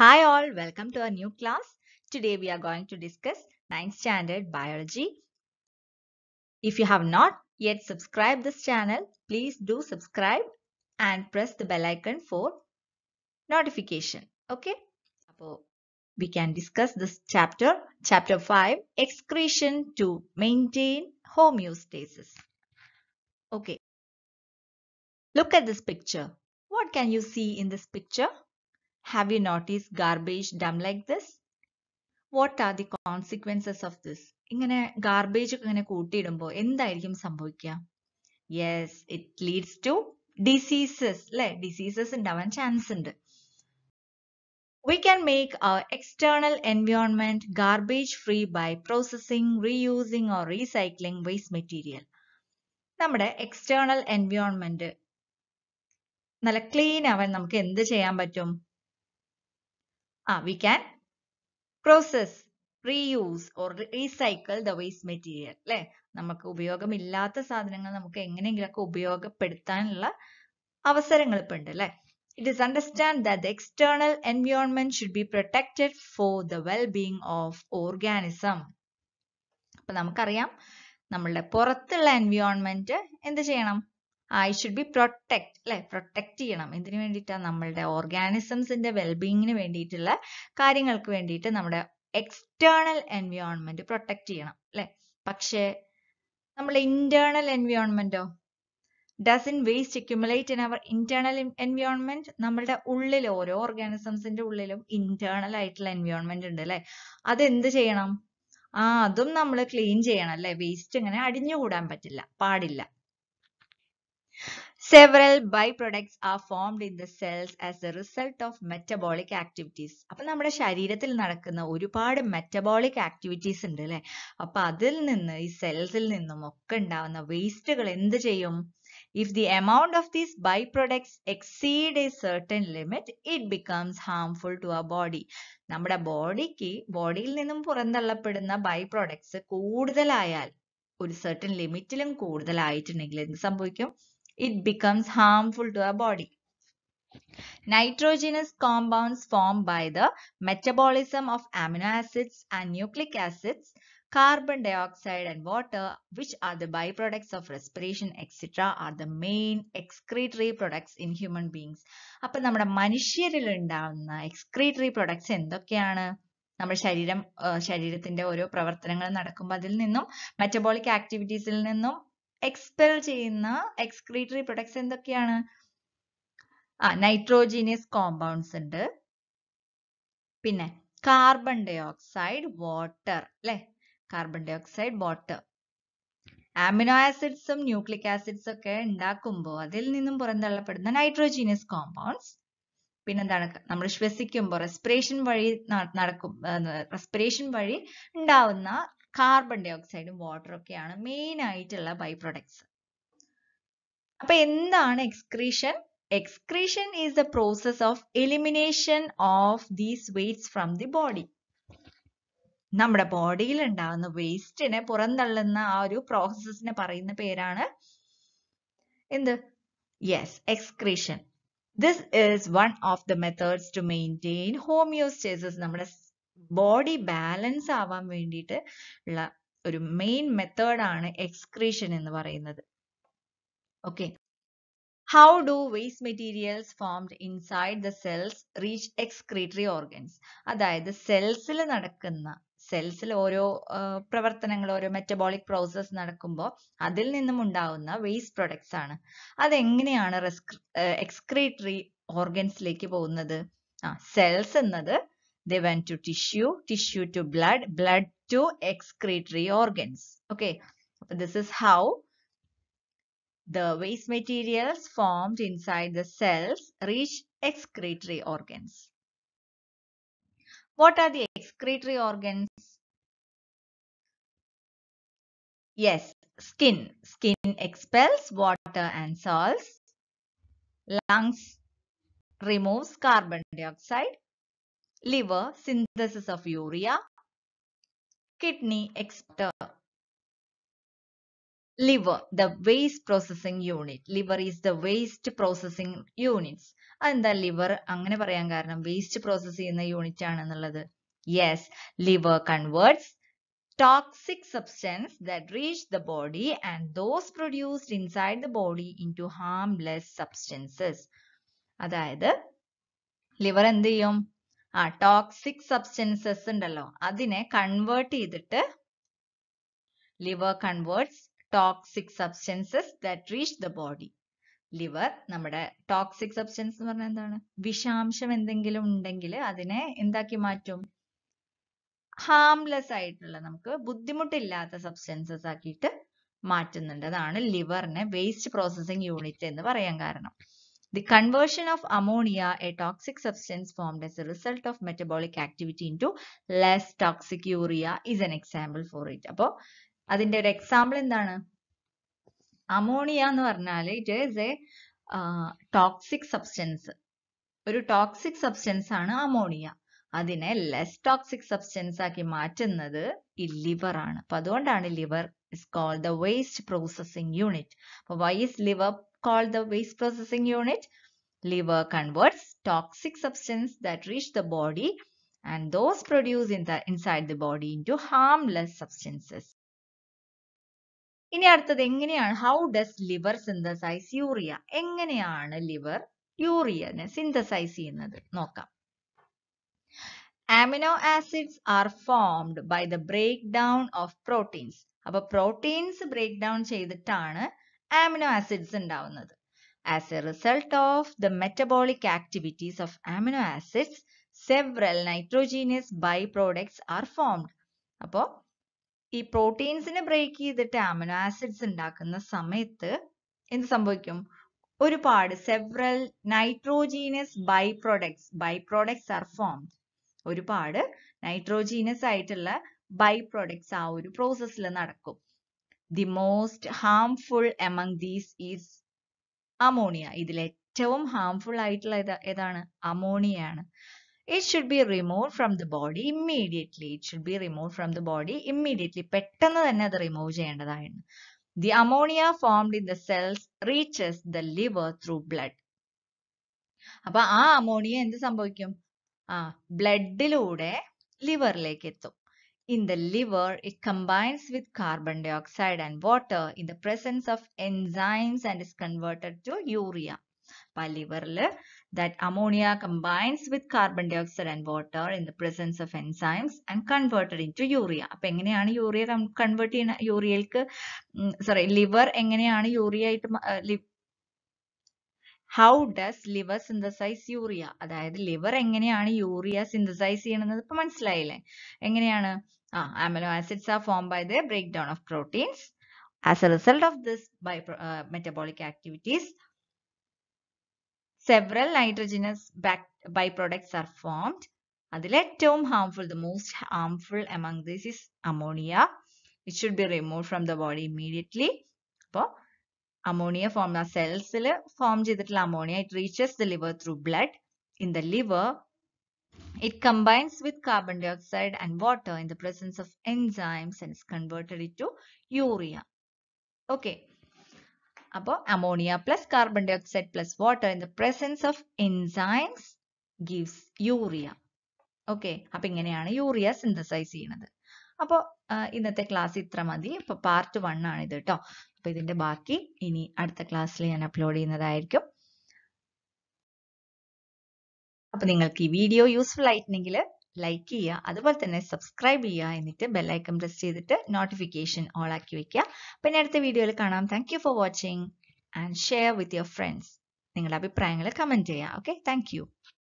Hi all, welcome to our new class. Today we are going to discuss 9th standard biology. If you have not yet subscribed this channel, please do subscribe and press the bell icon for notification. Okay? So we can discuss this chapter, chapter 5, excretion to maintain homeostasis. Okay. Look at this picture. What can you see in this picture? Have you noticed garbage dump like this? What are the consequences of this ഇങ്ങനെ garbage ഒക്കെ ഇങ്ങനെ കൂട്ടിയിടുമ്പോൾ എന്തായിരിക്കും സംഭവിക്കുക yes it leads to diseases അല്ലെ diseases ഉണ്ടാവാൻ chance ഉണ്ട് we can make our external environment garbage free by processing reusing or recycling waste material നമ്മുടെ എക്സ്റ്റേണൽ എൻവയോൺമെന്റ് നല്ല ക്ലീൻ ആവാൻ നമുക്ക് എന്ത് ചെയ്യാൻ പറ്റും Ah, we can process, reuse or recycle the waste material. അല്ലെ നമുക്ക് ഉപയോഗമില്ലാത്ത സാധനങ്ങൾ നമുക്ക് എങ്ങനെയെങ്കിലൊക്കെ ഉപയോഗപ്പെടുത്താനുള്ള അവസരങ്ങൾ ഇപ്പം ഉണ്ട് അല്ലെ it is understand that the external environment should be protected for the well being of organism അപ്പൊ നമുക്കറിയാം നമ്മളുടെ പുറത്തുള്ള എൻവയോൺമെന്റ് എന്ത് ചെയ്യണം ഐ ഷുഡ് ബി പ്രൊട്ടക്ട് അല്ലെ പ്രൊട്ടക്ട് ചെയ്യണം എന്തിനു വേണ്ടിയിട്ടാണ് നമ്മളുടെ ഓർഗാനിസംസിന്റെ വെൽബീങ്ങിന് വേണ്ടിയിട്ടുള്ള കാര്യങ്ങൾക്ക് വേണ്ടിയിട്ട് നമ്മുടെ എക്സ്റ്റേണൽ എൻവയോൺമെന്റ് പ്രൊട്ടക്ട് ചെയ്യണം അല്ലെ പക്ഷേ നമ്മുടെ ഇന്റേണൽ എൻവയോൺമെന്റോ does in waste accumulate in our internal environment നമ്മളുടെ ഉള്ളിൽ ഓരോ ഓർഗാനിസംസിന്റെ ഉള്ളിലും ഇന്റേണൽ ആയിട്ടുള്ള എൻവയോൺമെന്റ് ഉണ്ട് അല്ലെ അത് എന്ത് ചെയ്യണം ആ അതും നമ്മൾ ക്ലീൻ ചെയ്യണം അല്ലെ വേസ്റ്റ് ഇങ്ങനെ അടിഞ്ഞുകൂടാൻ പറ്റില്ല പാടില്ല Several byproducts are formed in the cells as a result of metabolic activities. അപ്പം നമ്മുടെ ശരീരത്തിൽ നടക്കുന്ന ഒരുപാട് metabolic activities ഉണ്ട് അല്ലെ അപ്പൊ അതിൽ നിന്ന് ഈ സെൽസിൽ നിന്നും ഒക്കെ ഉണ്ടാവുന്ന വേസ്റ്റുകൾ എന്ത് ചെയ്യും if the amount of these by products exceed a certain limit it becomes harmful to our body നമ്മുടെ ബോഡിക്ക് ബോഡിയിൽ നിന്നും പുറന്തള്ളപ്പെടുന്ന ബൈ പ്രൊഡക്ട്സ് കൂടുതലായാൽ ഒരു സർട്ടൻ ലിമിറ്റിലും കൂടുതലായിട്ടുണ്ടെങ്കിൽ എന്ത് സംഭവിക്കും it becomes harmful to our body. Nitrogenous compounds formed by the metabolism of amino acids and nucleic acids, carbon dioxide and water, which are the byproducts of respiration, etc. are the main excretory products in human beings. അപ്പം നമ്മുടെ മനുഷ്യരിൽ ഉണ്ടാവുന്ന excretory products എന്തൊക്കെയാണ് നമ്മുടെ ശരീരം ശരീരത്തിന്റെ ഓരോ പ്രവർത്തനങ്ങൾ നടക്കുമ്പോൾ അതിൽ നിന്നും മെറ്റബോളിക് ആക്ടിവിറ്റീസിൽ നിന്നും എക്സ്പെൽ ചെയ്യുന്ന എക്സ്ക്രീറ്ററി പ്രൊഡക്ട്സ് എന്തൊക്കെയാണ് ആ നൈട്രോജീനിയസ് കോമ്പൗണ്ട്സ് ഉണ്ട് പിന്നെ കാർബൺ ഡൈ ഓക്സൈഡ് വാട്ടർ അല്ലെ carbon dioxide water amino ആസിഡ്സും ന്യൂക്ലിക് ആസിഡ്സും ഒക്കെ ഉണ്ടാക്കുമ്പോൾ അതിൽ നിന്നും പുറന്തള്ളപ്പെടുന്ന നൈട്രോജീനിയസ് കോമ്പൗണ്ട്സ് പിന്നെന്താണ് നമ്മൾ ശ്വസിക്കുമ്പോൾ റെസ്പിറേഷൻ വഴി നടക്കും റെസ്പിറേഷൻ വഴി ഉണ്ടാവുന്ന കാർബൺ ഡൈ ഓക്സൈഡും വാട്ടറും ഒക്കെയാണ് മെയിൻ ആയിട്ടുള്ള ബൈ പ്രൊഡക്ട്സ് അപ്പൊ എന്താണ് excretion excretion is the process of elimination of these wastes from the body നമ്മുടെ ബോഡിയിൽ ഉണ്ടാകുന്ന വേസ്റ്റിനെ പുറന്തള്ളുന്ന ആ ഒരു പ്രോസസ്സിനെ പറയുന്ന പേരാണ് എന്ത് yes excretion this is one of the methods to maintain homeostasis നമ്മുടെ ബോഡി ബാലൻസ് ആവാൻ വേണ്ടിയിട്ട് ഉള്ള ഒരു മെയിൻ മെത്തേഡാണ് എക്സ്ക്രീഷൻ എന്ന് പറയുന്നത് okay how do waste materials formed inside the cells reach excretory organs അതായത് സെൽസിൽ നടക്കുന്ന സെൽസിൽ ഓരോ പ്രവർത്തനങ്ങൾ ഓരോ മെറ്റബോളിക് പ്രോസസ് നടക്കുമ്പോൾ അതിൽ നിന്നും ഉണ്ടാവുന്ന വേസ്റ്റ് പ്രൊഡക്ട്സ് ആണ് അതെങ്ങനെയാണ് എക്സ്ക്രീറ്ററി ഓർഗൻസിലേക്ക് പോകുന്നത് ആ സെൽസ് എന്നത് They went to tissue, tissue to blood, blood to excretory organs. Okay, this is how the waste materials formed inside the cells reach excretory organs. What are the excretory organs? Yes, skin. Skin expels water and salts. Lungs removes carbon dioxide. liver synthesis of urea, kidney excreta. Liver, the waste processing unit. Liver is the waste processing units. അതെന്താ liver അങ്ങനെ പറയാൻ കാരണം waste process ചെയ്യുന്ന unit ആണെന്നുള്ളത് yes liver converts toxic substance that reach the body and those produced inside the body into harmless substances. അതായത് liver എന്ത് ചെയ്യും ആ ടോക്സിക് സബ്സ്റ്റൻസസ് ഉണ്ടല്ലോ അതിനെ കൺവേർട്ട് ചെയ്തിട്ട് liver converts toxic substances that reach the body liver നമ്മുടെ toxic substance എന്ന് പറഞ്ഞാൽ എന്താണ് വിഷാംശം എന്തെങ്കിലും ഉണ്ടെങ്കിൽ അതിനെ എന്താക്കി മാറ്റും ഹാംലെസ് ആയിട്ടുള്ള നമുക്ക് ബുദ്ധിമുട്ടില്ലാത്ത സബ്സ്റ്റൻസസ് ആക്കിയിട്ട് മാറ്റുന്നുണ്ട് അതാണ് ലിവറിനെ വേസ്റ്റ് പ്രോസസ്സിംഗ് യൂണിറ്റ് എന്ന് പറയാൻ കാരണം The conversion of ammonia, a toxic substance formed as a result of metabolic activity into less toxic urea is an example for it. appo അപ്പോൾ or example endana ammonia nu parnale it is a uh, toxic substance oru toxic substance aanu ammonia അതിനെ less toxic substance ആക്കി മാറ്റുന്നത് ഈ liver ആണ് അപ്പൊ അതുകൊണ്ടാണ് liver is call the waste processing unit അപ്പൊ why's liver called the waste processing unit. Liver converts toxic substance that reach the body and those produced in the, inside the body into harmless substances. ഇനി അടുത്തത് എങ്ങനെയാണ് how does liver synthesise urea എങ്ങനെയാണ് synthesise യൂറിയനെ synthesise ചെയ്യുന്നത് നോക്കാം amino acids are formed by the breakdown of proteins. അപ്പോൾ proteins break down ചെയ്തിട്ടാണ് amino acids ഉണ്ടാവുന്നത് as a result of the metabolic activities of amino acids several nitrogenous by products are formed അപ്പോ ഈ പ്രോട്ടീൻസിനെ break ചെയ്തിട്ട് amino acids ഉണ്ടാക്കുന്ന സമയത്ത് എന്ത് സംഭവിക്കും ഒരുപാട് several nitrogenous by products by products are formed ഒരുപാട് നൈട്രോജീനിയസ് ആയിട്ടുള്ള ബൈ പ്രോഡക്ട്സ് ആ ഒരു പ്രോസസ്സിൽ നടക്കും the most harmful among these is ammonia ഇതിൽ ഏറ്റവും ഹാംഫുൾ ആയിട്ടുള്ള ഏതാണ് അമോണിയയാണ് it should be remove from the body immediately it should be remove from the body immediately പെട്ടെന്ന് തന്നെ അത് റിമൂവ് ചെയ്യേണ്ടതായിരുന്നു the ammonia formed in the cells reaches the liver through blood അപ്പൊ ആ അമോണിയ എന്ത് സംഭവിക്കും ആ ബ്ലഡിലൂടെ ലിവറിലേക്ക് എത്തും In the liver, it combines with carbon dioxide and water in the presence of enzymes and is converted to urea. By liver, that ammonia combines with carbon dioxide and water in the presence of enzymes and converted into urea. അപ്പം എങ്ങനെയാണ് urea convert ചെയ്യുന്ന യൂറിയയിലേക്ക് sorry liver എങ്ങനെയാണ് urea ആയിട്ട് how does liver synthesize urea അതായത് liver എങ്ങനെയാണ് urea synthesize ചെയ്യണമെന്നത് ഇപ്പൊ മനസ്സിലായില്ലേ എങ്ങനെയാണ് Uh, amino acids are formed by the breakdown of proteins. As a result of this by, uh, metabolic activities, several nitrogenous byproducts are formed. And the lead term harmful, the most harmful among these is ammonia. It should be removed from the body immediately. ammonia formed the cells formed ammonia. It reaches the liver through blood. In the liver, It combines with carbon dioxide and water in the presence of enzymes and is converted into urea. Okay. Apo ammonia plus carbon dioxide plus water in the presence of enzymes gives urea. Okay അപ്പൊ ഇങ്ങനെയാണ് urea synthesise ചെയ്യുന്നത് അപ്പോൾ ഇന്നത്തെ class ഇത്ര മതി ഇപ്പൊ part one ആണ് ഇത് കേട്ടോ അപ്പൊ ഇതിന്റെ ബാക്കി ഇനി അടുത്ത ക്ലാസ്സിൽ ഞാൻ അപ്ലോഡ് ചെയ്യുന്നതായിരിക്കും അപ്പൊ നിങ്ങൾക്ക് ഈ വീഡിയോ യൂസ്ഫുൾ ആയിട്ടുണ്ടെങ്കിൽ ലൈക്ക് ചെയ്യുക അതുപോലെ തന്നെ സബ്സ്ക്രൈബ് ചെയ്യുക എന്നിട്ട് ബെല്ലൈക്കൺ പ്രസ് ചെയ്തിട്ട് നോട്ടിഫിക്കേഷൻ ഓൾ ആക്കി വെക്കുക പിന്നെ അടുത്ത വീഡിയോയിൽ കാണാം thank for watching and share with your friends നിങ്ങളുടെ അഭിപ്രായങ്ങൾ കമന്റ് ചെയ്യുക ഓക്കെ താങ്ക്